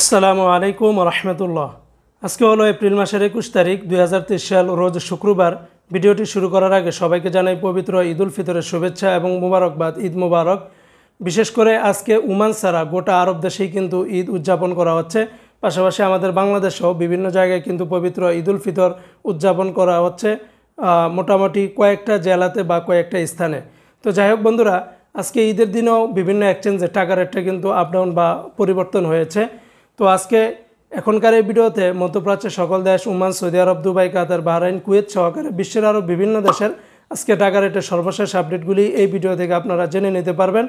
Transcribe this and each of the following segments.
আসসালামু আলাইকুম রহমতুল্লাহ আজকে হলো এপ্রিল মাসের একুশ তারিখ দুই সাল রোজ শুক্রবার ভিডিওটি শুরু করার আগে সবাইকে জানাই পবিত্র ঈদুল ফিতরের শুভেচ্ছা এবং মুবারকবাদ ঈদ মুবারক বিশেষ করে আজকে উমান সারা গোটা আরব দেশেই কিন্তু ঈদ উদযাপন করা হচ্ছে পাশাপাশি আমাদের বাংলাদেশেও বিভিন্ন জায়গায় কিন্তু পবিত্র ঈদুল ফিতর উদযাপন করা হচ্ছে মোটামুটি কয়েকটা জেলাতে বা কয়েকটা স্থানে তো যাই হোক বন্ধুরা আজকে ঈদের দিনেও বিভিন্ন এক্সচেঞ্জে টাকার রেটটা কিন্তু আপডাউন বা পরিবর্তন হয়েছে তো আজকে এখনকার এই ভিডিওতে মধ্যপ্রাচ্যের সকল দেশ Oman Saudi Arab Dubai Qatar Bahrain Kuwait সহকারে বিশ্বের আরও বিভিন্ন দেশের আজকে টাকা রেটের সর্বশেষ আপডেটগুলি এই ভিডিও থেকে আপনারা জেনে নিতে পারবেন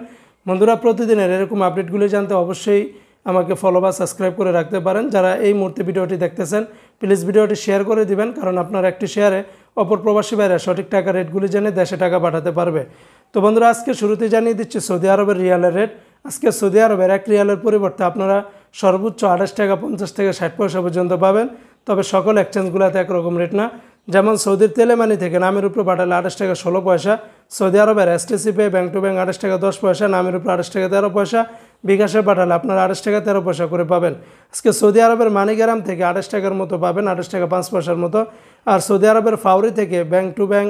বন্ধুরা প্রতিদিনের এরকম আপডেটগুলি জানতে অবশ্যই আমাকে ফলো বা সাবস্ক্রাইব করে রাখতে পারেন যারা এই মুহূর্তে ভিডিওটি দেখতেছেন প্লিজ ভিডিওটি শেয়ার করে দিবেন কারণ আপনার একটি শেয়ারে অপর প্রবাসী ভাইরা সঠিক টাকা রেটগুলি জেনে দেশে টাকা পাঠাতে পারবে তো বন্ধুরা আজকে শুরুতে জানিয়ে দিচ্ছি সৌদি আরবের রিয়ালের রেট আজকে সৌদি আরবের এক রিয়ালের পরিবর্তে আপনারা সর্বোচ্চ আঠাশ টাকা পঞ্চাশ থেকে ষাট পয়সা পর্যন্ত পাবেন তবে সকল এক্সচেঞ্জগুলোতে একরকম রেট না যেমন সৌদির তেলেমানি থেকে নামের উপরে পাঠালে আঠাশ টাকা ষোলো পয়সা সৌদি আরবের STC pay bank to bank আঠাশ টাকা দশ পয়সা নামের উপরে আঠাশ টাকা তেরো পয়সা বিকাশে পাঠালে আপনার আঠাশ টাকা তেরো পয়সা করে পাবেন আজকে সৌদি আরবের মানিগ্রাম থেকে আঠাশ টাকার মতো পাবেন আঠাশ টাকা পাঁচ পয়সার মতো আর সৌদি আরবের ফাউরি থেকে ব্যাঙ্ক টু ব্যাঙ্ক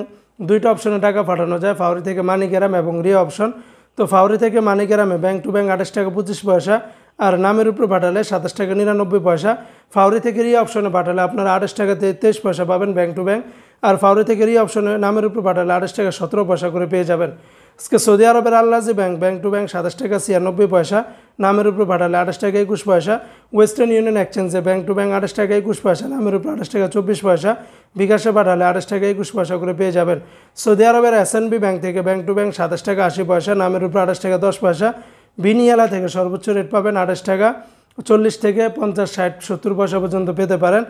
দুইটা অপশনে টাকা পাঠানো যায় ফাউরি থেকে মানিগ্রাম এবং রি অপশন তো ফাউরি থেকে মানিগ্রামে ব্যাঙ্ক টু ব্যাঙ্ক আঠাশ টাকা পঁচিশ পয়সা আর নামের উপরে পাঠালে সাতাশ টাকা নিরানব্বই পয়সা ফাউরি থেকে রি অপশনে পাঠালে আপনারা আঠাশ টাকা তেইশ পয়সা পাবেন ব্যাঙ্ক টু ব্যাঙ্ক আর ফাউরি থেকে রি অপশনে নামের উপরে পাঠালে আঠাশ টাকা সতেরো পয়সা করে পেয়ে যাবেন আজকে সৌদি আরবের আল্লাজি ব্যাংক ব্যাংক টু ব্যাংক সাতাশ টাকা ছিয়ানব্বই পয়সা নামের উপরে পাঠালে আঠাশ টাকা একুশ পয়সা ওয়েস্টার্ন ইউনিয়ন এক্সচেঞ্জে ব্যাংক টু ব্যাঙ্ক আঠাশ টাকা একুশ পয়সা নামের উপরে আঠাশ টাকা চব্বিশ পয়সা বিকাশে পাঠালে আঠাশ টাকা একুশ পয়সা করে পেয়ে যাবেন সৌদি আরবের এস ব্যাংক থেকে ব্যাংক টু ব্যাংক সাতাশ টাকা আশি পয়সা নামের উপরে আঠাশ টাকা দশ পয়সা বিনিয়ালা থেকে সর্বোচ্চ রেট পাবেন আঠাশ টাকা চল্লিশ থেকে পঞ্চাশ ষাট সত্তর পয়সা পর্যন্ত পেতে পারেন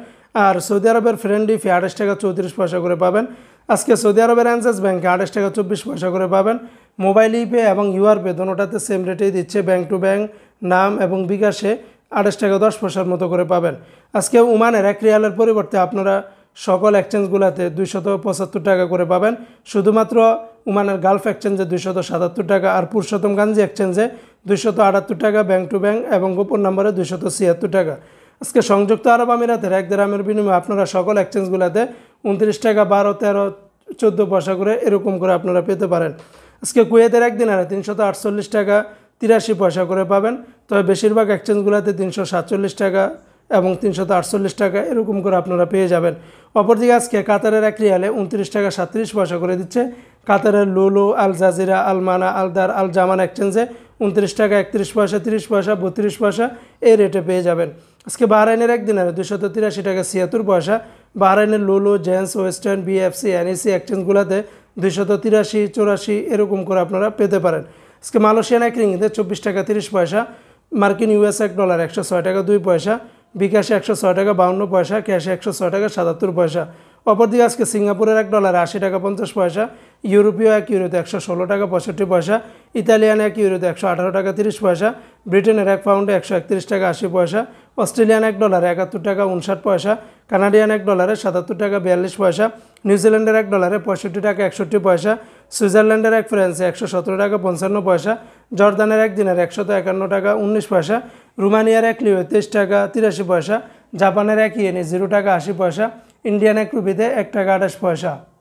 আর সৌদি আরবের ফ্রেন্ডলি ফি আঠাশ টাকা চৌত্রিশ পয়সা করে পাবেন আজকে সৌদি আরবের অ্যান্সেস ব্যাঙ্কে আঠাশ টাকা চব্বিশ পয়সা করে পাবেন মোবাইল ইপে এবং ইউআর পে দোনোটাতে সেম রেটেই দিচ্ছে ব্যাংক টু ব্যাংক নাম এবং বিকাশে আঠাশ টাকা দশ পয়সার মতো করে পাবেন আজকে উমানের এক রিয়ালের পরিবর্তে আপনারা সকল এক্সচেঞ্জগুলোতে দুইশত পঁচাত্তর টাকা করে পাবেন শুধুমাত্র উমানের গালফ এক্সচেঞ্জে দুইশত সাতাত্তর টাকা আর পুরুষোত্তম গাঞ্জি এক্সচেঞ্জে দুইশত আটাত্তর টাকা ব্যাঙ্ক টু ব্যাঙ্ক এবং গোপন নম্বরে দুইশত ছিয়াত্তর টাকা আজকে সংযুক্ত আরব আমিরাতের এক গ্রামের বিনিময়ে আপনারা সকল এক্সচেঞ্জগুলোতে উনত্রিশ টাকা বারো তেরো চোদ্দো পয়সা করে এরকম করে আপনারা পেতে পারেন আজকে কুয়েতের একদিন আর তিনশত আটচল্লিশ টাকা তিরাশি পয়সা করে পাবেন তবে বেশিরভাগ এক্সচেঞ্জগুলোতে তিনশো সাতচল্লিশ টাকা এবং তিনশত আটচল্লিশ টাকা এরকম করে আপনারা পেয়ে যাবেন অপরদিকে আজকে কাতারের এক রিয়ালে উনত্রিশ টাকা সাত্রিশ পয়সা করে দিচ্ছে কাতারের লুলু আল জাজিরা আলমানা আলদার আল জামান এক্সচেঞ্জে উনত্রিশ টাকা একত্রিশ পয়সা তিরিশ পয়সা বত্রিশ পয়সা এই রেটে পেয়ে যাবেন আজকে বাহরাইনের একদিনের দুশত তিরাশি টাকা ছিয়াত্তর পয়সা বাহরাইনের লুলু জেন্স ওয়েস্টার্ন বিএফসি এনএসি এক্সচেঞ্জগুলোতে দুইশত তিরাশি চৌরাশি এরকম করে আপনারা পেতে পারেন আজকে মালয়েশিয়ান এক রিঙ্গিতে চব্বিশ টাকা তিরিশ পয়সা মার্কিন ইউএস এক ডলার একশো ছয় টাকা দুই পয়সা বিকাশে একশো ছয় টাকা বাউন্ন পয়সা ক্যাশে একশো ছয় টাকা সাতাত্তর পয়সা অপরদিকে আজকে সিঙ্গাপুরের এক ডলার আশি টাকা পঞ্চাশ পয়সা ইউরোপীয় এক ইউরোতে একশো ষোলো টাকা পঁয়ষট্টি পয়সা ইতালিয়ান এক ইউরোতে একশো আঠারো টাকা তিরিশ পয়সা ব্রিটেনের এক পাউন্ডে একশো একত্রিশ টাকা আশি পয়সা অস্ট্রেলিয়ান এক ডলারে একাত্তর টাকা উনষাট পয়সা কানাডিয়ান এক ডলারে সাতাত্তর টাকা বিয়াল্লিশ পয়সা নিউজিল্যান্ডের এক ডলারে পঁয়ষট্টি টাকা একষট্টি পয়সা সুইজারল্যান্ডের এক ফ্রান্সে একশো সতেরো টাকা পঞ্চান্ন পয়সা জর্দানের এক দিনের একশত একান্ন টাকা উনিশ পয়সা रोमानिएर एकलु त्रिस टा तासी पयस जापान एक जिरो टा आशी पयसइन एकलिपिदे एक टा आठ पयस